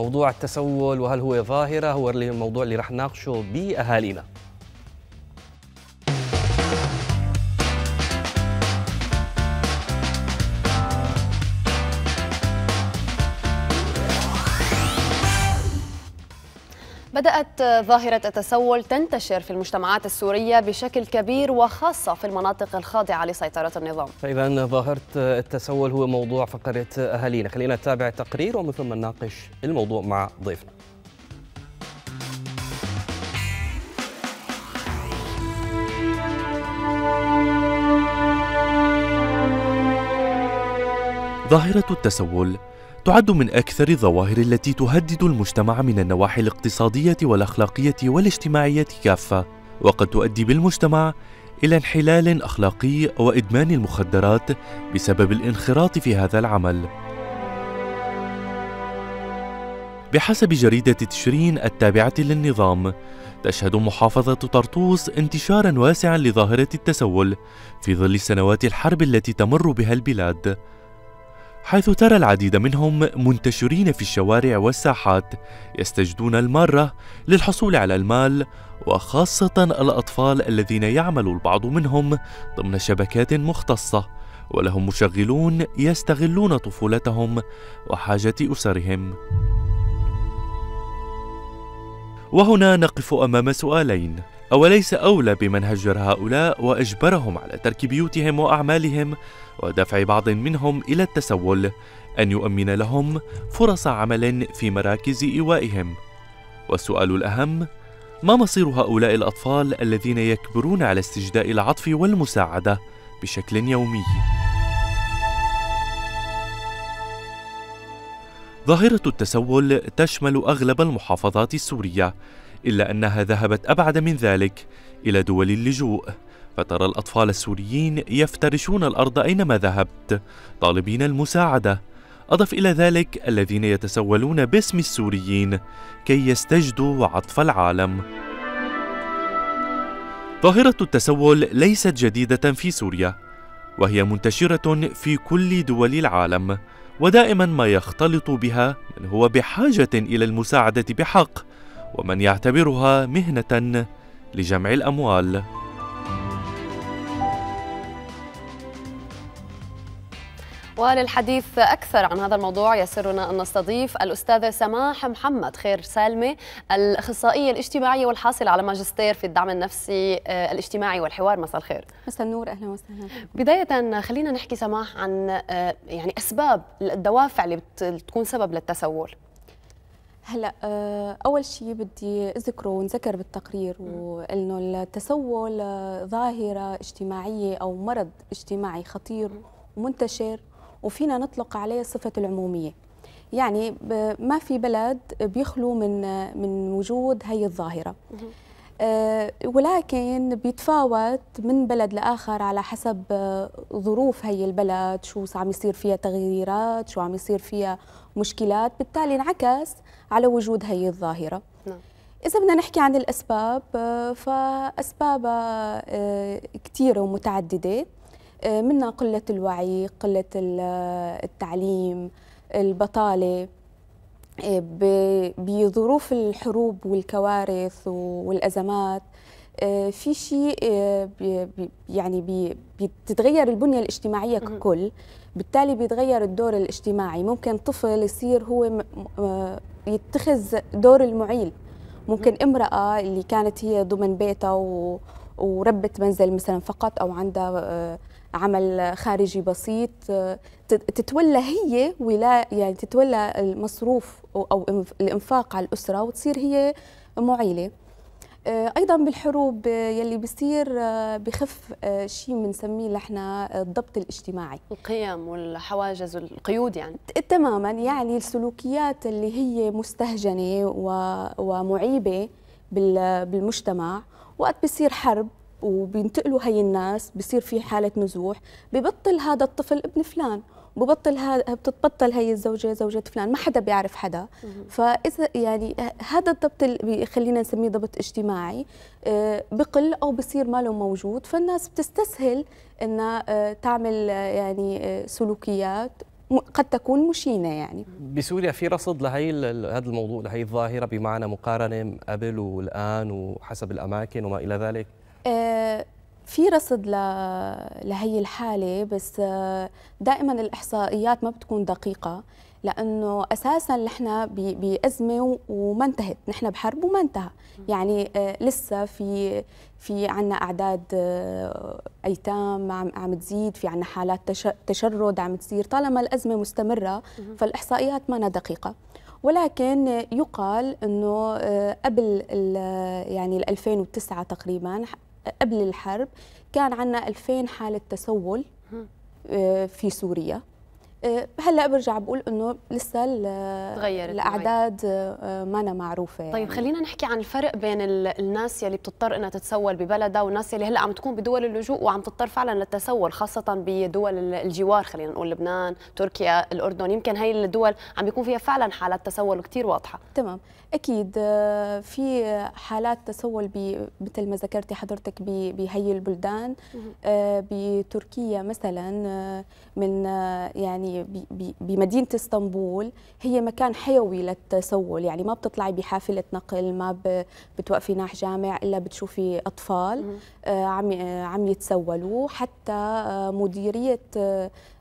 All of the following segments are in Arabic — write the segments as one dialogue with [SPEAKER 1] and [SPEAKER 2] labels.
[SPEAKER 1] موضوع التسول وهل هو ظاهرة هو الموضوع اللي رح ناقشه بأهالينا
[SPEAKER 2] بدأت ظاهرة التسول تنتشر في المجتمعات السورية بشكل كبير وخاصة في المناطق الخاضعة لسيطرة النظام
[SPEAKER 1] فإذا ظاهرة التسول هو موضوع فقرة أهالينا خلينا نتابع التقرير ومن ثم نناقش الموضوع مع ضيفنا
[SPEAKER 3] ظاهرة التسول تعد من أكثر الظواهر التي تهدد المجتمع من النواحي الاقتصادية والأخلاقية والاجتماعية كافة وقد تؤدي بالمجتمع إلى انحلال أخلاقي وإدمان المخدرات بسبب الانخراط في هذا العمل بحسب جريدة تشرين التابعة للنظام تشهد محافظة طرطوس انتشارا واسعا لظاهرة التسول في ظل سنوات الحرب التي تمر بها البلاد حيث ترى العديد منهم منتشرين في الشوارع والساحات يستجدون المارة للحصول على المال وخاصة الأطفال الذين يعمل البعض منهم ضمن شبكات مختصة ولهم مشغلون يستغلون طفولتهم وحاجة أسرهم وهنا نقف أمام سؤالين أوليس أولى بمن هجر هؤلاء وأجبرهم على ترك بيوتهم وأعمالهم ودفع بعض منهم إلى التسول أن يؤمن لهم فرص عمل في مراكز إيوائهم والسؤال الأهم ما مصير هؤلاء الأطفال الذين يكبرون على استجداء العطف والمساعدة بشكل يومي؟ ظاهرة التسول تشمل أغلب المحافظات السورية، إلا أنها ذهبت أبعد من ذلك إلى دول اللجوء، فترى الأطفال السوريين يفترشون الأرض أينما ذهبت طالبين المساعدة أضف إلى ذلك الذين يتسولون باسم السوريين كي يستجدوا عطف العالم ظاهرة التسول ليست جديدة في سوريا وهي منتشرة في كل دول العالم ودائما ما يختلط بها من هو بحاجة إلى المساعدة بحق ومن يعتبرها مهنة لجمع الأموال
[SPEAKER 2] وللحديث أكثر عن هذا الموضوع يسرنا أن نستضيف الأستاذة سماح محمد خير سالمة الأخصائية الاجتماعية والحاصلة على ماجستير في الدعم النفسي آه، الاجتماعي والحوار مساء الخير
[SPEAKER 4] مساء النور أهلا وسهلا
[SPEAKER 2] بداية خلينا نحكي سماح عن آه، يعني أسباب الدوافع اللي بتكون سبب للتسول
[SPEAKER 4] هلا آه، اول شيء بدي اذكره ونذكر بالتقرير وانه التسول ظاهره اجتماعيه او مرض اجتماعي خطير ومنتشر وفينا نطلق عليه صفة العمومية يعني ما في بلد بيخلو من من وجود هي الظاهرة آه، ولكن بيتفاوت من بلد لآخر على حسب آه، ظروف هي البلد شو عم يصير فيها تغييرات شو عم يصير فيها مشكلات بالتالي انعكس على وجود هي الظاهرة نعم. إذا بدنا نحكي عن الأسباب آه، فأسبابها كثيرة ومتعددة آه، منها قلة الوعي قلة آه، التعليم البطالة آه، بظروف الحروب والكوارث والأزمات في شيء يعني بتتغير البنية الاجتماعية ككل بالتالي بيتغير الدور الاجتماعي ممكن طفل يصير هو يتخذ دور المعيل ممكن امرأة اللي كانت هي ضمن بيتها وربت منزل مثلا فقط أو عندها عمل خارجي بسيط آه، تتولى هي ولا يعني تتولى المصروف أو الإنفاق على الأسرة وتصير هي معيلة آه، ايضا بالحروب يلي بيصير آه، بخف شيء بنسميه نحن الضبط الاجتماعي القيم والحواجز والقيود يعني تماما يعني السلوكيات اللي هي مستهجنه ومعيبه بالمجتمع وقت بصير حرب وبينتقلوا هي الناس بصير في حالة نزوح ببطل هذا الطفل ابن فلان ببطل هذا بتتبطل هي الزوجه زوجة فلان ما حدا بيعرف حدا فاذا يعني هذا الضبط اللي خلينا نسميه ضبط اجتماعي آه، بقل او بصير ماله موجود فالناس بتستسهل انها آه، تعمل آه، يعني سلوكيات قد تكون مشينه يعني
[SPEAKER 1] بسوريا في رصد لهي هذا الموضوع لهي الظاهره بمعنى مقارنه قبل والان وحسب الاماكن وما الى ذلك
[SPEAKER 4] آه، في رصد لهي الحالة بس آه، دائما الإحصائيات ما بتكون دقيقة لأنه أساسا نحن بأزمة وما انتهت نحن بحرب وما انتهى يعني آه، لسه في في عنا أعداد أيتام عم, عم تزيد في عنا حالات تشرد عم تصير طالما الأزمة مستمرة فالإحصائيات ما دقيقة ولكن يقال انه قبل يعني 2009 تقريبا قبل الحرب كان عندنا 2000 حالة تسول آه، في سوريا آه، هلا برجع بقول انه لسه تغيرت الاعداد آه، ما أنا معروفه طيب، يعني. طيب خلينا
[SPEAKER 2] نحكي عن الفرق بين الناس يلي بتضطر انها تتسول ببلدها والناس يلي هلا عم تكون بدول اللجوء وعم تضطر فعلا للتسول خاصه بدول الجوار خلينا نقول لبنان تركيا الاردن يمكن هي الدول عم بيكون فيها فعلا حالات تسول كثير واضحه
[SPEAKER 4] تمام اكيد آه، في حالات تسول مثل ما ذكرتي حضرتك بهي البلدان بتركيا مثلا من يعني بمدينه اسطنبول هي مكان حيوي للتسول يعني ما بتطلعي بحافله نقل ما بتوقفي ناح جامع الا بتشوفي اطفال آه، عم آه، عم يتسولوا حتى آه، مديريه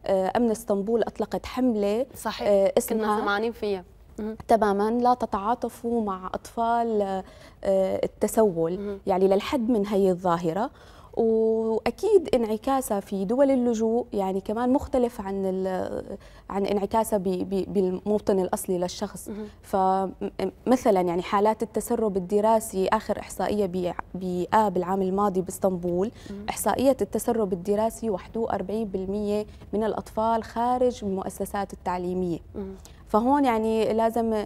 [SPEAKER 4] امن اسطنبول اطلقت حمله صحيح اسمها كنا سمعانين فيها تماما لا تتعاطفوا مع اطفال التسول يعني للحد من هي الظاهره واكيد انعكاسها في دول اللجوء يعني كمان مختلف عن عن انعكاسها بالموطن الاصلي للشخص فمثلا يعني حالات التسرب الدراسي اخر احصائيه بآب العام الماضي باسطنبول احصائيه التسرب الدراسي 41% من الاطفال خارج المؤسسات التعليميه فهون يعني لازم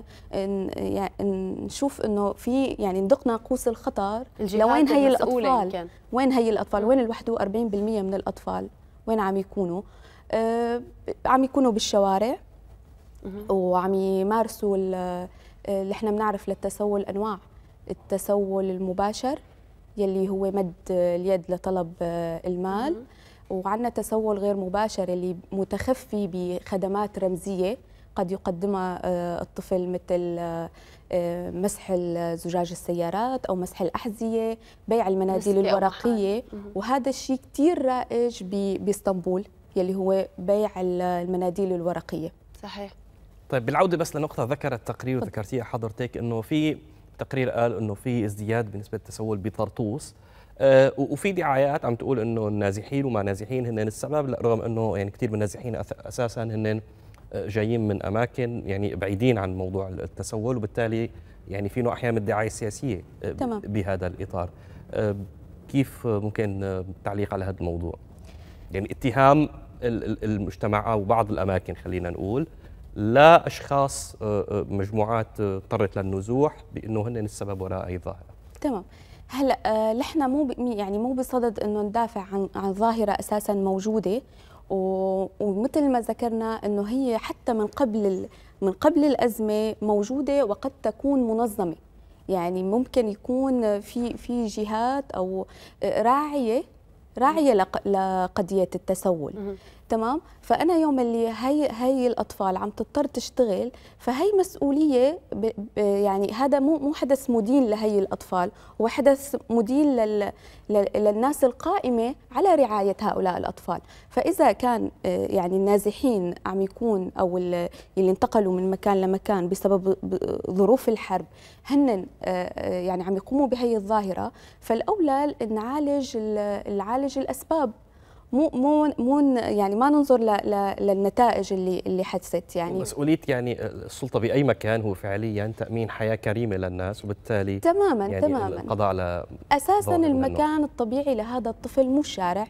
[SPEAKER 4] نشوف انه في يعني ندق ناقوس الخطر لوين هي الاطفال يمكن. وين هي الاطفال وين ال 41% من الاطفال وين عم يكونوا آه عم يكونوا بالشوارع وعم يمارسوا آه، اللي احنا بنعرف للتسول انواع التسول المباشر يلي هو مد اليد لطلب آه، المال وعندنا تسول غير مباشر اللي متخفي بخدمات رمزيه قد يقدمها آه، الطفل مثل آه، آه، مسح زجاج السيارات او مسح الاحذيه بيع المناديل الورقيه وهذا الشيء كثير رائج باسطنبول يلي هو بيع المناديل الورقيه صحيح
[SPEAKER 1] طيب بالعوده بس لنقطه ذكر التقرير وذكرتيها حضرتك انه في تقرير قال انه في ازدياد بنسبه التسول بطرطوس وفي دعايات عم تقول انه النازحين وما نازحين هن السبب رغم انه يعني كثير من النازحين اساسا هن جايين من اماكن يعني بعيدين عن موضوع التسول وبالتالي يعني في نوع احيانا من الدعايه السياسيه آه، تمام. بهذا الاطار آه، كيف ممكن آه، تعليق على هذا الموضوع يعني اتهام المجتمع او بعض الاماكن خلينا نقول لا اشخاص مجموعات اضطرت للنزوح بانه هن السبب وراء اي ظاهره
[SPEAKER 4] تمام هلا نحن مو يعني مو بصدد انه ندافع عن عن ظاهره اساسا موجوده ومثل ما ذكرنا انه هي حتى من قبل من قبل الازمه موجوده وقد تكون منظمه يعني ممكن يكون في في جهات او راعيه راعيه لقضيه التسول تمام فانا يوم اللي هي هي الاطفال عم تضطر تشتغل فهي مسؤوليه ب ب يعني هذا مو مو حدث مدين لهي الاطفال هو حدث مدين لل للناس القائمه على رعايه هؤلاء الاطفال فاذا كان آه، يعني النازحين عم يكون او اللي انتقلوا من مكان لمكان بسبب ظروف الحرب هن آه، آه، يعني عم يقوموا بهي الظاهره فالاولى نعالج نعالج الاسباب مو مو مو يعني ما ننظر ل ل للنتائج اللي اللي حدثت يعني
[SPEAKER 1] مسؤوليه يعني السلطه باي مكان هو فعليا تامين حياه كريمه للناس وبالتالي تماما يعني تماما القضاء على اساسا المكان
[SPEAKER 4] الطبيعي لهذا الطفل مو الشارع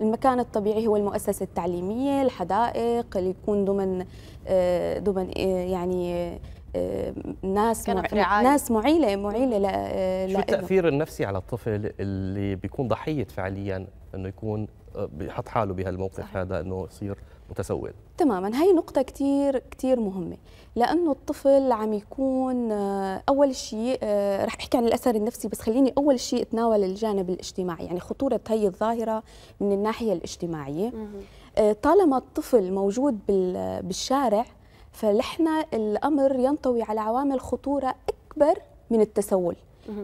[SPEAKER 4] المكان الطبيعي هو المؤسسة التعليمية الحدائق اللي يكون ضمن آه، ضمن آه، يعني آه، ناس مع... ناس معيلة معيلة لا شو التأثير
[SPEAKER 1] النفسي على الطفل اللي بيكون ضحية فعليا انه يكون بيحط حاله بهالموقف صحيح. هذا انه يصير متسول
[SPEAKER 4] تماما هي نقطة كثير كثير مهمة لأنه الطفل عم يكون آه، أول شيء آه، رح أحكي عن الأثر النفسي بس خليني أول شيء أتناول الجانب الاجتماعي يعني خطورة هي الظاهرة من الناحية الاجتماعية آه، طالما الطفل موجود بالشارع فلحنا الأمر ينطوي على عوامل خطورة أكبر من التسول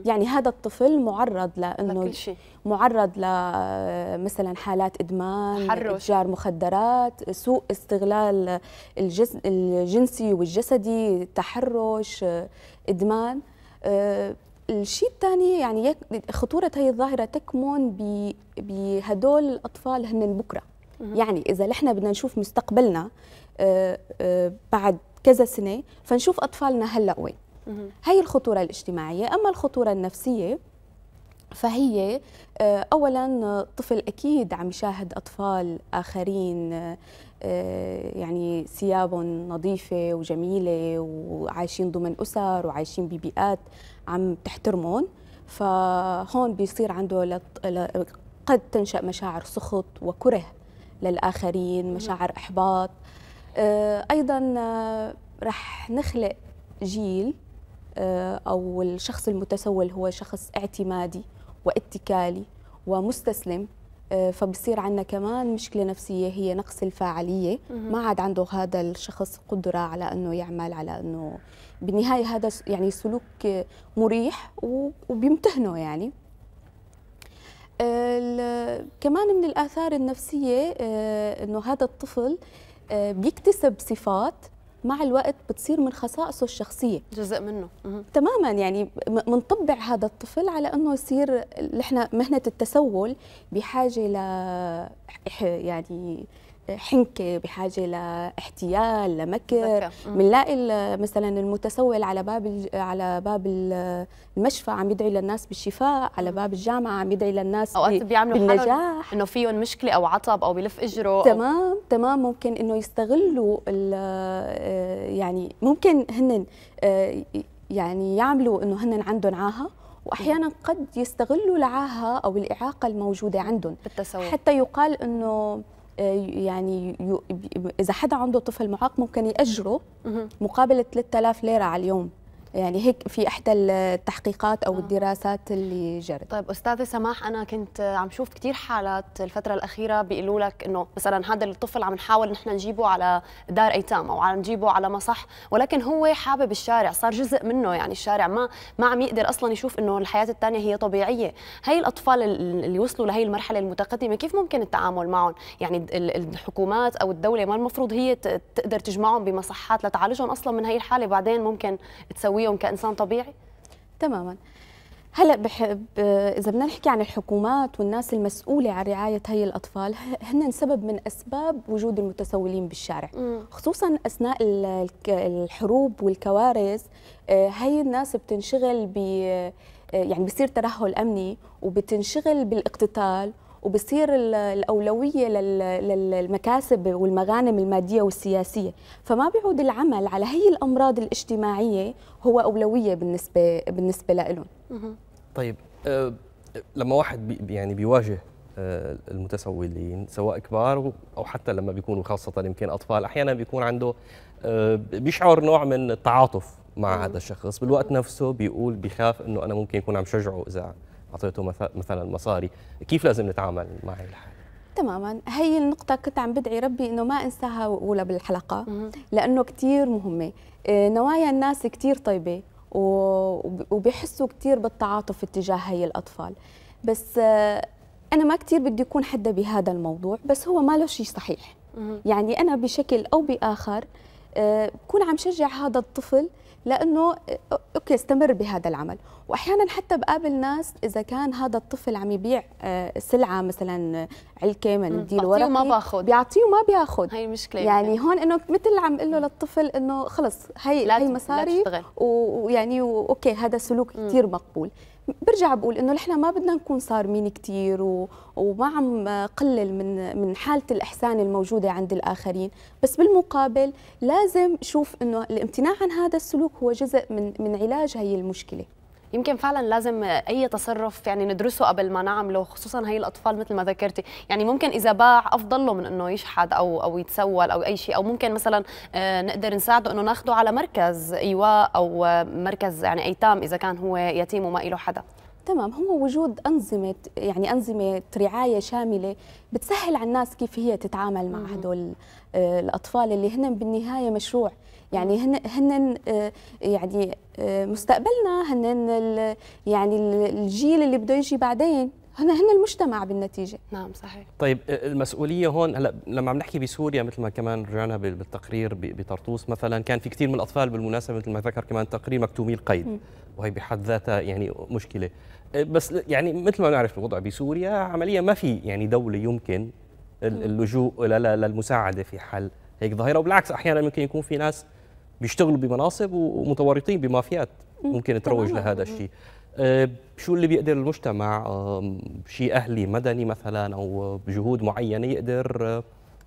[SPEAKER 4] يعني هذا الطفل معرض لانه لكل شيء معرض لمثلا حالات ادمان تجار مخدرات سوء استغلال الجس الجنسي والجسدي تحرش ادمان آه، الشيء الثاني يعني خطورة هي الظاهرة تكمن بهدول الأطفال هن بكرة يعني إذا نحن بدنا نشوف مستقبلنا آه، آه، بعد كذا سنة فنشوف أطفالنا هلأ وين هي الخطورة الاجتماعية أما الخطورة النفسية فهي آه، اولا طفل اكيد عم يشاهد اطفال اخرين آه، يعني ثيابهم نظيفه وجميله وعايشين ضمن اسر وعايشين ببيئات عم تحترمهم فهون بيصير عنده لط... قد تنشا مشاعر سخط وكره للاخرين مشاعر احباط آه، ايضا رح نخلق جيل آه، او الشخص المتسول هو شخص اعتمادي واتكالي ومستسلم آه، فبصير عندنا كمان مشكله نفسيه هي نقص الفاعليه ما عاد عنده هذا الشخص قدره على انه يعمل على انه بالنهايه هذا يعني سلوك مريح وبيمتهنه يعني آه، كمان من الاثار النفسيه انه هذا الطفل بيكتسب صفات مع الوقت بتصير من خصائصه الشخصيه جزء منه تماما يعني منطبع هذا الطفل على انه يصير احنا مهنه التسول بحاجه ل يعني حنكة بحاجة لاحتيال لمكر بنلاقي مثلا المتسول على باب على باب المشفى عم يدعي للناس بالشفاء على باب الجامعة عم يدعي للناس أوقات بيعملوا بالنجاح
[SPEAKER 2] انه فيهم مشكلة او عطب او بلف اجره تمام
[SPEAKER 4] أو تمام ممكن انه يستغلوا آه، يعني ممكن هن آه، يعني يعملوا انه هن عندهم عاهه واحيانا قد يستغلوا العاهه او الاعاقه الموجوده عندهم بالتسوق حتى يقال انه آه، يعني اذا حدا عنده طفل معاق ممكن ياجره مقابل 3000 ليره على اليوم يعني هيك في احدى التحقيقات او آه. الدراسات اللي جرت طيب استاذه سماح انا
[SPEAKER 2] كنت عم شوف كثير حالات الفتره الاخيره بيقولوا لك انه مثلا هذا الطفل عم نحاول نحن نجيبه على دار ايتام او عم نجيبه على مصح ولكن هو حابب الشارع صار جزء منه يعني الشارع ما ما عم يقدر اصلا يشوف انه الحياه الثانيه هي طبيعيه هي الاطفال اللي وصلوا لهي المرحله المتقدمه كيف ممكن التعامل معهم يعني الحكومات او الدوله ما المفروض هي تقدر تجمعهم بمصحات لتعالجهم اصلا من هي الحاله بعدين ممكن تسوي
[SPEAKER 4] تسويهم كانسان طبيعي تماما هلا بحب اذا بدنا نحكي عن الحكومات والناس المسؤوله عن رعايه هي الاطفال هن سبب من اسباب وجود المتسولين بالشارع خصوصا اثناء الحروب والكوارث هي آه، الناس بتنشغل ب آه، يعني بصير ترهل امني وبتنشغل بالاقتتال وبصير الاولويه للمكاسب والمغانم الماديه والسياسيه فما بيعود العمل على هي الامراض الاجتماعيه هو اولويه بالنسبه بالنسبه لهم
[SPEAKER 1] طيب آه، لما واحد بي يعني بيواجه آه، المتسولين سواء كبار او حتى لما بيكونوا خاصه يمكن اطفال احيانا بيكون عنده آه، بيشعر نوع من التعاطف مع هذا الشخص بالوقت نفسه بيقول بيخاف انه انا ممكن يكون عم شجعه اذا اعطيته مثلا مصاري كيف لازم نتعامل مع هي الحاله
[SPEAKER 4] تماما هي النقطة كنت عم بدعي ربي إنه ما أنساها ولا بالحلقة لأنه كثير مهمة آه، نوايا الناس كثير طيبة وبيحسوا كثير بالتعاطف اتجاه هي الأطفال بس آه، أنا ما كثير بدي أكون حدا بهذا الموضوع بس هو ما له شيء صحيح يعني أنا بشكل أو بآخر آه، بكون عم شجع هذا الطفل لانه اوكي استمر بهذا العمل واحيانا حتى بقابل ناس اذا كان هذا الطفل عم يبيع آه، سلعه مثلا علكه منديل ورقي ما باخذ بيعطيه وما بياخذ هي المشكله يعني هون انه مثل عم اقول له للطفل انه خلص هي هي مصاري ويعني اوكي هذا سلوك كثير مقبول برجع بقول انه نحن ما بدنا نكون صارمين كثير و... وما عم قلل من من حاله الاحسان الموجوده عند الاخرين بس بالمقابل لازم شوف انه الامتناع عن هذا السلوك هو جزء من من علاج هي المشكله
[SPEAKER 2] يمكن فعلا لازم اي تصرف يعني ندرسه قبل ما نعمله خصوصا هي الاطفال مثل ما ذكرتي يعني ممكن اذا باع افضل له من انه يشحد او او يتسول او اي شيء او ممكن مثلا آه، نقدر نساعده انه ناخده على مركز ايواء او مركز يعني ايتام اذا كان هو يتيم وما له حدا
[SPEAKER 4] تمام هو وجود أنظمة يعني أنظمة رعاية شاملة بتسهل على الناس كيف هي تتعامل مع هدول آه، الأطفال اللي هن بالنهاية مشروع يعني هن هن آه، يعني آه، مستقبلنا هن يعني الجيل اللي بده يجي بعدين هن هن المجتمع بالنتيجه نعم صحيح
[SPEAKER 1] طيب آه، المسؤوليه هون هلا لما عم نحكي بسوريا مثل ما كمان رجعنا بالتقرير بطرطوس مثلا كان في كثير من الاطفال بالمناسبه مثل ما ذكر كمان تقرير مكتومي القيد وهي بحد ذاتها يعني مشكله بس يعني مثل ما نعرف الوضع بسوريا عمليا ما في يعني دوله يمكن اللجوء للمساعده في حل هيك ظاهره وبالعكس احيانا ممكن يكون في ناس بيشتغلوا بمناصب ومتورطين بمافيات ممكن تروج لهذا الشيء آه، شو اللي بيقدر المجتمع شيء اهلي مدني مثلا او بجهود معينه يقدر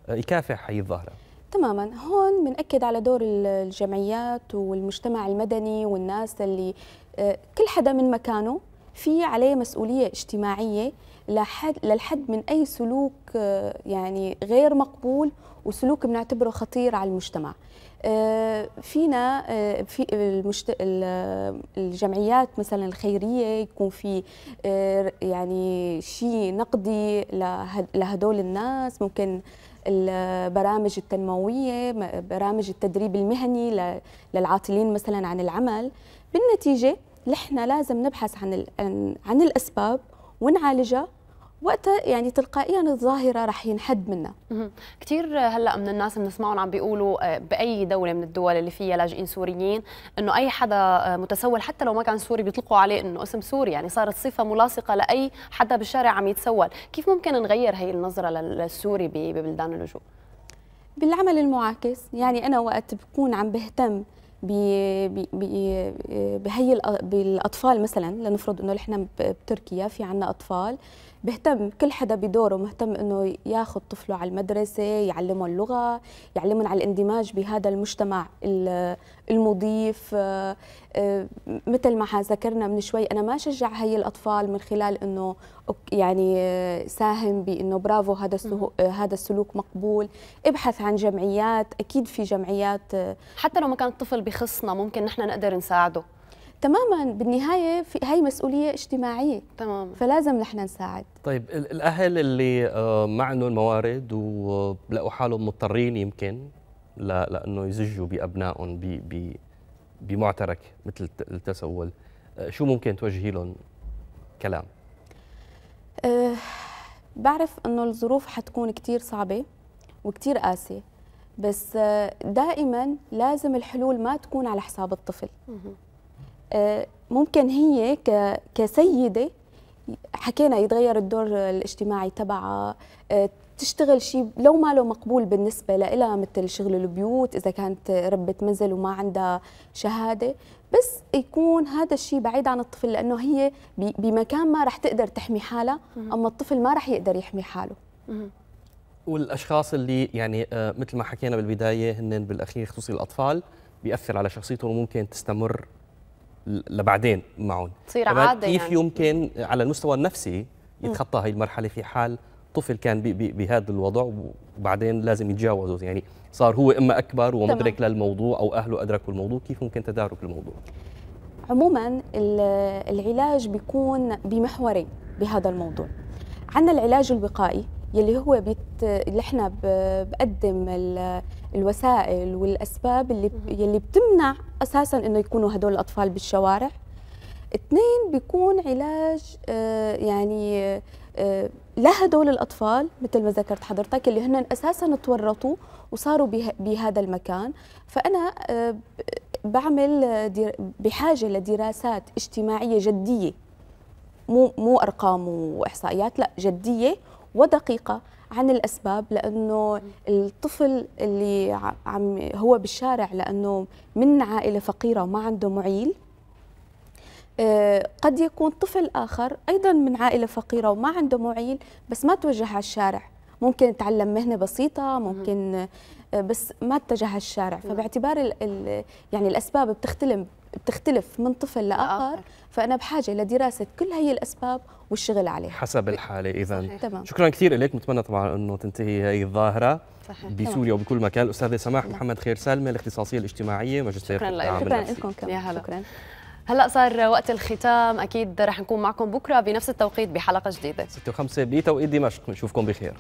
[SPEAKER 1] آه، يكافح هي الظاهره
[SPEAKER 4] تماما هون بنأكد على دور الجمعيات والمجتمع المدني والناس اللي آه، كل حدا من مكانه في عليه مسؤولية اجتماعية لحد للحد من أي سلوك يعني غير مقبول وسلوك بنعتبره خطير على المجتمع آه، فينا آه، في المشت... الجمعيات مثلا الخيريه يكون في آه، يعني شيء نقدي لهدول الناس ممكن البرامج التنمويه برامج التدريب المهني للعاطلين مثلا عن العمل بالنتيجه نحن لازم نبحث عن عن الاسباب ونعالجها وقتها يعني تلقائيا الظاهره رح ينحد منها
[SPEAKER 2] كثير هلا من الناس بنسمعهم عم بيقولوا آه، باي دوله من الدول اللي فيها لاجئين سوريين انه اي حدا آه، متسول حتى لو ما كان سوري بيطلقوا عليه انه اسم سوري يعني صارت صفه ملاصقه لاي حدا بالشارع عم يتسول كيف ممكن نغير هي النظره للسوري ببلدان اللجوء
[SPEAKER 4] بالعمل المعاكس يعني انا وقت بكون عم بهتم آه، بهي بالاطفال مثلا لنفرض انه نحن بتركيا في عنا اطفال بيهتم كل حدا بدوره مهتم انه ياخذ طفله على المدرسه يعلمه اللغه يعلمهم على الاندماج بهذا المجتمع المضيف آه، آه، مثل ما ذكرنا من شوي انا ما شجع هي الاطفال من خلال انه يعني آه، ساهم بانه برافو هذا هذا السلوك مقبول ابحث عن جمعيات اكيد في جمعيات حتى لو ما كان الطفل بخصنا ممكن نحن نقدر نساعده تماما بالنهايه في هي مسؤوليه اجتماعيه تماما فلازم نحن نساعد
[SPEAKER 1] طيب الاهل اللي آه، ما عندهم موارد ولقوا حالهم مضطرين يمكن لانه يزجوا بابنائهم بمعترك مثل التسول آه، شو ممكن توجهي لهم كلام
[SPEAKER 4] أه بعرف انه الظروف حتكون كثير صعبه وكثير قاسيه بس آه، دائما لازم الحلول ما تكون على حساب الطفل ممكن هي كسيده حكينا يتغير الدور الاجتماعي تبعها آه، تشتغل شيء لو ما له مقبول بالنسبة لها مثل شغل البيوت إذا كانت ربة منزل وما عندها شهادة بس يكون هذا الشيء بعيد عن الطفل لأنه هي بمكان ما رح تقدر تحمي حالها أما الطفل ما رح يقدر يحمي حاله
[SPEAKER 1] والأشخاص اللي يعني آه، مثل ما حكينا بالبداية هن بالأخير خصوصي الأطفال بيأثر على شخصيتهم وممكن تستمر لبعدين معهم تصير عادة كيف يعني. يمكن على المستوى النفسي يتخطى هاي المرحله في حال طفل كان بهذا الوضع وبعدين لازم يتجاوزه يعني صار هو اما اكبر ومدرك تمام. للموضوع او اهله ادركوا الموضوع كيف ممكن تدارك الموضوع
[SPEAKER 4] عموما العلاج بيكون بمحورين بهذا الموضوع عندنا العلاج الوقائي يلي هو بيت اللي احنا بقدم الوسائل والاسباب اللي يلي بتمنع اساسا انه يكونوا هدول الاطفال بالشوارع اثنين بيكون علاج آه، يعني آه، لهدول الاطفال مثل ما ذكرت حضرتك اللي هن اساسا تورطوا وصاروا بهذا المكان فانا آه، بعمل بحاجه لدراسات اجتماعيه جديه مو مو ارقام واحصائيات لا جديه ودقيقه عن الاسباب لانه الطفل اللي عم هو بالشارع لانه من عائله فقيره وما عنده معيل آه، قد يكون طفل اخر ايضا من عائله فقيره وما عنده معيل بس ما توجه على الشارع ممكن يتعلم مهنه بسيطه ممكن آه، بس ما اتجه على الشارع نعم. فباعتبار يعني الاسباب بتختلف بتختلف من طفل لاخر فانا بحاجه لدراسه كل هي الاسباب والشغل عليها
[SPEAKER 1] حسب الحاله اذا تمام شكرا كثير لك بتمنى طبعا انه تنتهي هي الظاهره
[SPEAKER 4] صحيح. بسوريا
[SPEAKER 1] وبكل مكان الاستاذه سماح محمد خير سالمه الاختصاصيه الاجتماعيه ماجستير شكرا لكم شكرا لكم
[SPEAKER 2] كمان شكرا هلا صار وقت الختام اكيد رح نكون معكم بكره بنفس التوقيت بحلقه جديده 6
[SPEAKER 1] و5 بتوقيت دمشق نشوفكم بخير